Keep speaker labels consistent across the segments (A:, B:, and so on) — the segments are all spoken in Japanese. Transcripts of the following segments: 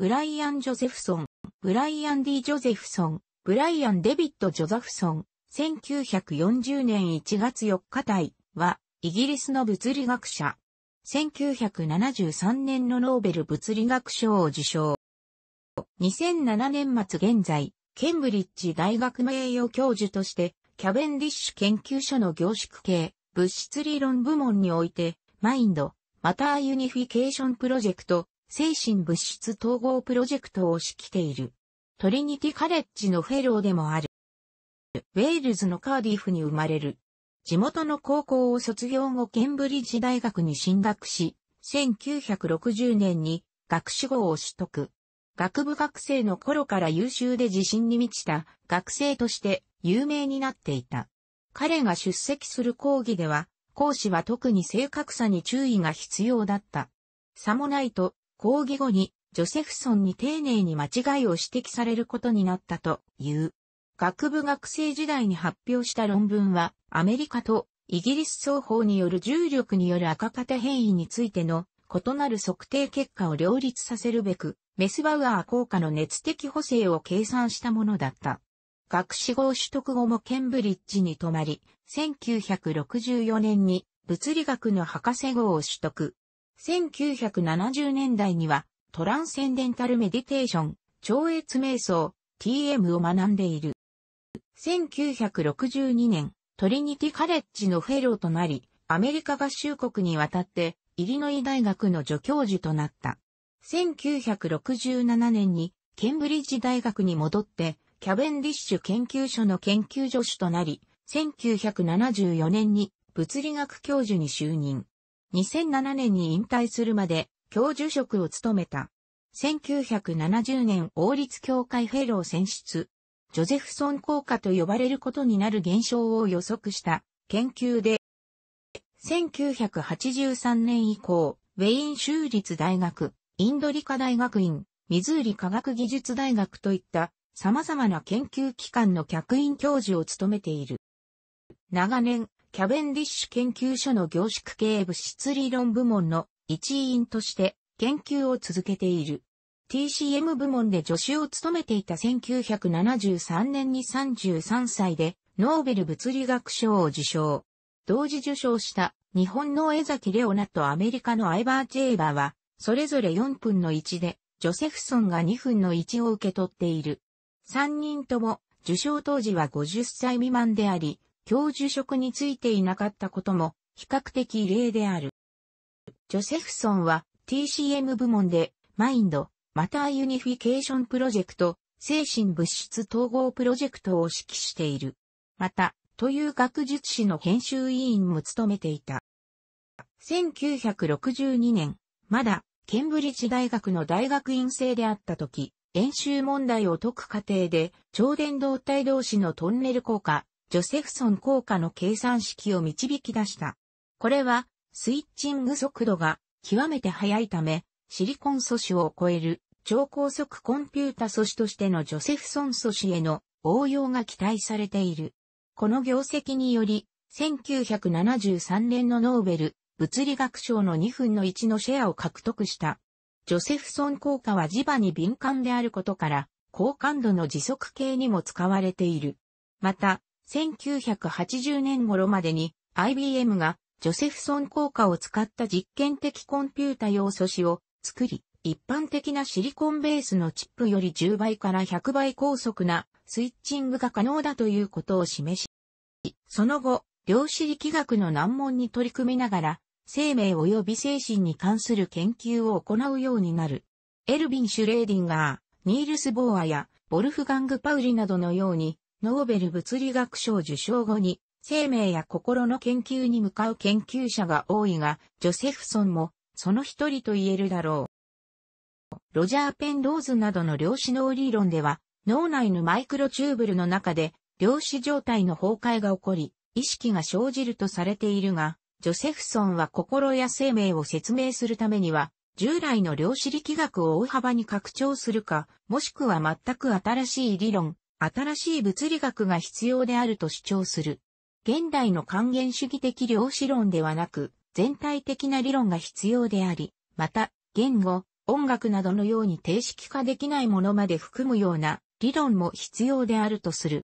A: ブライアン・ジョゼフソン、ブライアン・ディ・ジョゼフソン、ブライアン・デビッド・ジョザフソン、1940年1月4日体は、イギリスの物理学者。1973年のノーベル物理学賞を受賞。2007年末現在、ケンブリッジ大学名誉教授として、キャベンディッシュ研究所の凝縮系、物質理論部門において、マインド、マターユニフィケーションプロジェクト、精神物質統合プロジェクトを指揮ている。トリニティカレッジのフェローでもある。ウェールズのカーディフに生まれる。地元の高校を卒業後ケンブリッジ大学に進学し、1960年に学士号を取得。学部学生の頃から優秀で自信に満ちた学生として有名になっていた。彼が出席する講義では、講師は特に正確さに注意が必要だった。さもないと抗議後にジョセフソンに丁寧に間違いを指摘されることになったという。学部学生時代に発表した論文は、アメリカとイギリス双方による重力による赤型変異についての異なる測定結果を両立させるべく、メスバウアー効果の熱的補正を計算したものだった。学士号取得後もケンブリッジに泊まり、1964年に物理学の博士号を取得。1970年代には、トランセンデンタルメディテーション、超越瞑想、TM を学んでいる。1962年、トリニティカレッジのフェローとなり、アメリカ合衆国に渡って、イリノイ大学の助教授となった。1967年に、ケンブリッジ大学に戻って、キャベンディッシュ研究所の研究助手となり、1974年に物理学教授に就任。2007年に引退するまで教授職を務めた。1970年王立協会フェロー選出。ジョゼフソン効果と呼ばれることになる現象を予測した研究で、1983年以降、ウェイン州立大学、インド理科大学院、ミズーリ科学技術大学といった様々な研究機関の客員教授を務めている。長年、キャベンディッシュ研究所の凝縮系物質理論部門の一員として研究を続けている。TCM 部門で助手を務めていた1973年に33歳でノーベル物理学賞を受賞。同時受賞した日本の江崎レオナとアメリカのアイバー・ジェイバーは、それぞれ4分の1で、ジョセフソンが2分の1を受け取っている。3人とも受賞当時は50歳未満であり、教授職についていなかったことも比較的異例である。ジョセフソンは TCM 部門でマインド、またユニフィケーションプロジェクト、精神物質統合プロジェクトを指揮している。また、という学術誌の編集委員も務めていた。1962年、まだ、ケンブリッジ大学の大学院生であった時、演習問題を解く過程で、超伝導体同士のトンネル効果、ジョセフソン効果の計算式を導き出した。これは、スイッチング速度が極めて速いため、シリコン素子を超える超高速コンピュータ素子としてのジョセフソン素子への応用が期待されている。この業績により、1973年のノーベル物理学賞の2分の1のシェアを獲得した。ジョセフソン効果は磁場に敏感であることから、高感度の時速系にも使われている。また、1980年頃までに IBM がジョセフソン効果を使った実験的コンピュータ用素子を作り、一般的なシリコンベースのチップより10倍から100倍高速なスイッチングが可能だということを示し、その後、量子力学の難問に取り組みながら、生命及び精神に関する研究を行うようになる。エルビン・シュレーディンガー、ニールス・ボーアや、ボルフガング・パウリなどのように、ノーベル物理学賞受賞後に、生命や心の研究に向かう研究者が多いが、ジョセフソンも、その一人と言えるだろう。ロジャー・ペンローズなどの量子脳理論では、脳内のマイクロチューブルの中で、量子状態の崩壊が起こり、意識が生じるとされているが、ジョセフソンは心や生命を説明するためには、従来の量子力学を大幅に拡張するか、もしくは全く新しい理論、新しい物理学が必要であると主張する。現代の還元主義的量子論ではなく、全体的な理論が必要であり、また、言語、音楽などのように定式化できないものまで含むような理論も必要であるとする。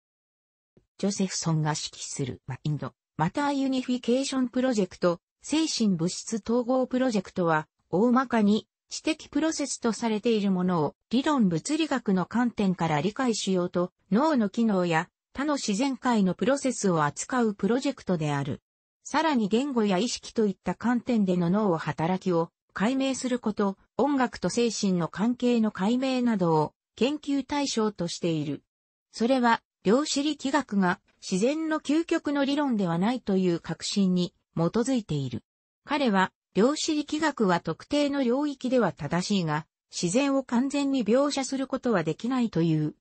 A: ジョセフソンが指揮するマインド、またユニフィケーションプロジェクト、精神物質統合プロジェクトは、大まかに知的プロセスとされているものを理論物理学の観点から理解しようと脳の機能や他の自然界のプロセスを扱うプロジェクトである。さらに言語や意識といった観点での脳を働きを解明すること、音楽と精神の関係の解明などを研究対象としている。それは、量子力学が自然の究極の理論ではないという確信に基づいている。彼は量子力学は特定の領域では正しいが、自然を完全に描写することはできないという。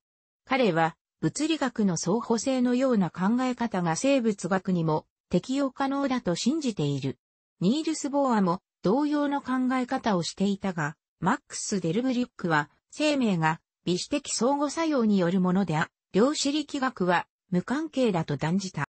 A: 彼は、物理学の相補性のような考え方が生物学にも適用可能だと信じている。ニールス・ボーアも同様の考え方をしていたが、マックス・デルブリュックは、生命が微視的相互作用によるものであ、量子力学は無関係だと断じた。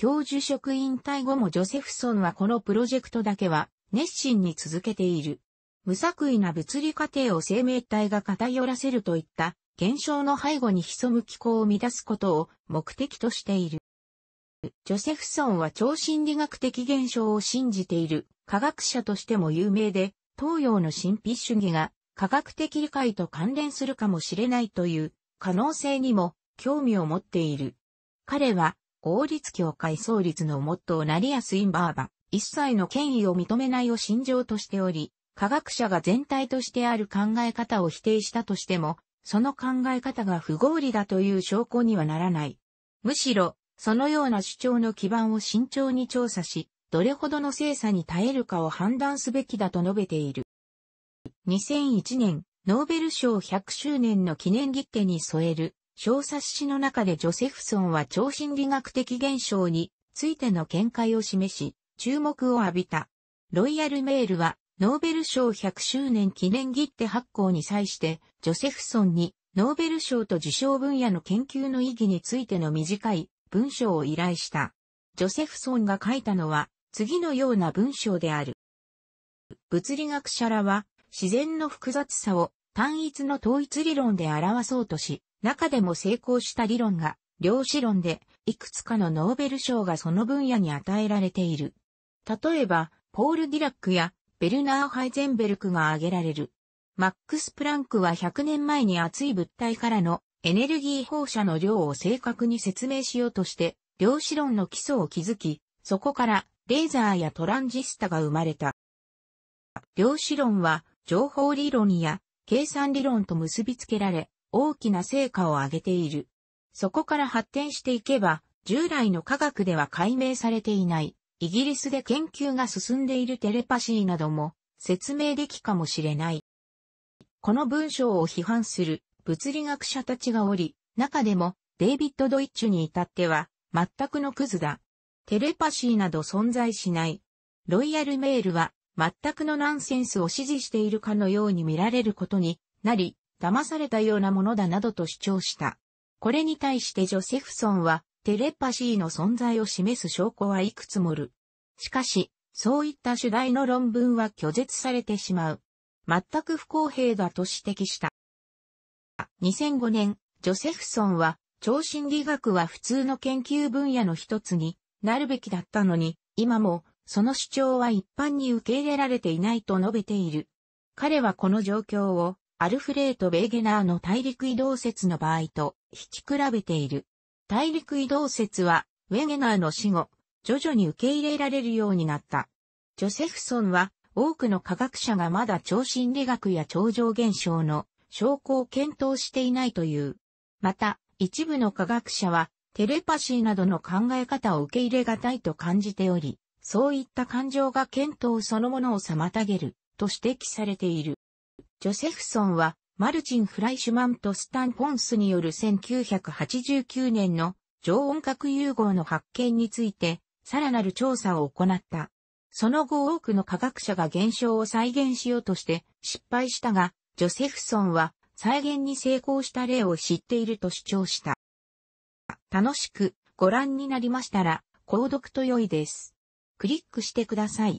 A: 教授職引退後もジョセフソンはこのプロジェクトだけは熱心に続けている。無作為な物理過程を生命体が偏らせるといった現象の背後に潜む気候を乱すことを目的としている。ジョセフソンは超心理学的現象を信じている科学者としても有名で、東洋の神秘主義が科学的理解と関連するかもしれないという可能性にも興味を持っている。彼は王立教会創立のモットーなりやすインバーバ、一切の権威を認めないを信条としており、科学者が全体としてある考え方を否定したとしても、その考え方が不合理だという証拠にはならない。むしろ、そのような主張の基盤を慎重に調査し、どれほどの精査に耐えるかを判断すべきだと述べている。2001年、ノーベル賞100周年の記念切手に添える小冊子の中でジョセフソンは超心理学的現象についての見解を示し、注目を浴びた。ロイヤルメールは、ノーベル賞100周年記念切手発行に際して、ジョセフソンにノーベル賞と受賞分野の研究の意義についての短い文章を依頼した。ジョセフソンが書いたのは、次のような文章である。物理学者らは、自然の複雑さを単一の統一理論で表そうとし、中でも成功した理論が、量子論で、いくつかのノーベル賞がその分野に与えられている。例えば、ポール・ディラックやベルナー・ハイゼンベルクが挙げられる。マックス・プランクは100年前に熱い物体からのエネルギー放射の量を正確に説明しようとして、量子論の基礎を築き、そこからレーザーやトランジスタが生まれた。量子論は情報理論や計算理論と結びつけられ、大きな成果を上げている。そこから発展していけば、従来の科学では解明されていない、イギリスで研究が進んでいるテレパシーなども説明できかもしれない。この文章を批判する物理学者たちがおり、中でもデイビッド・ドイッチュに至っては全くのクズだ。テレパシーなど存在しない。ロイヤルメールは全くのナンセンスを支持しているかのように見られることになり、騙されたようなものだなどと主張した。これに対してジョセフソンは、テレパシーの存在を示す証拠はいくつもる。しかし、そういった主題の論文は拒絶されてしまう。全く不公平だと指摘した。2005年、ジョセフソンは、超心理学は普通の研究分野の一つになるべきだったのに、今も、その主張は一般に受け入れられていないと述べている。彼はこの状況を、アルフレート・ベーゲナーの大陸移動説の場合と引き比べている。大陸移動説は、ウェゲナーの死後、徐々に受け入れられるようになった。ジョセフソンは、多くの科学者がまだ超心理学や超常現象の証拠を検討していないという。また、一部の科学者は、テレパシーなどの考え方を受け入れがたいと感じており、そういった感情が検討そのものを妨げると指摘されている。ジョセフソンは、マルチン・フライシュマンとスタン・ポンスによる1989年の常温核融合の発見について、さらなる調査を行った。その後多くの科学者が現象を再現しようとして失敗したが、ジョセフソンは再現に成功した例を知っていると主張した。楽しくご覧になりましたら、購読と良いです。クリックしてください。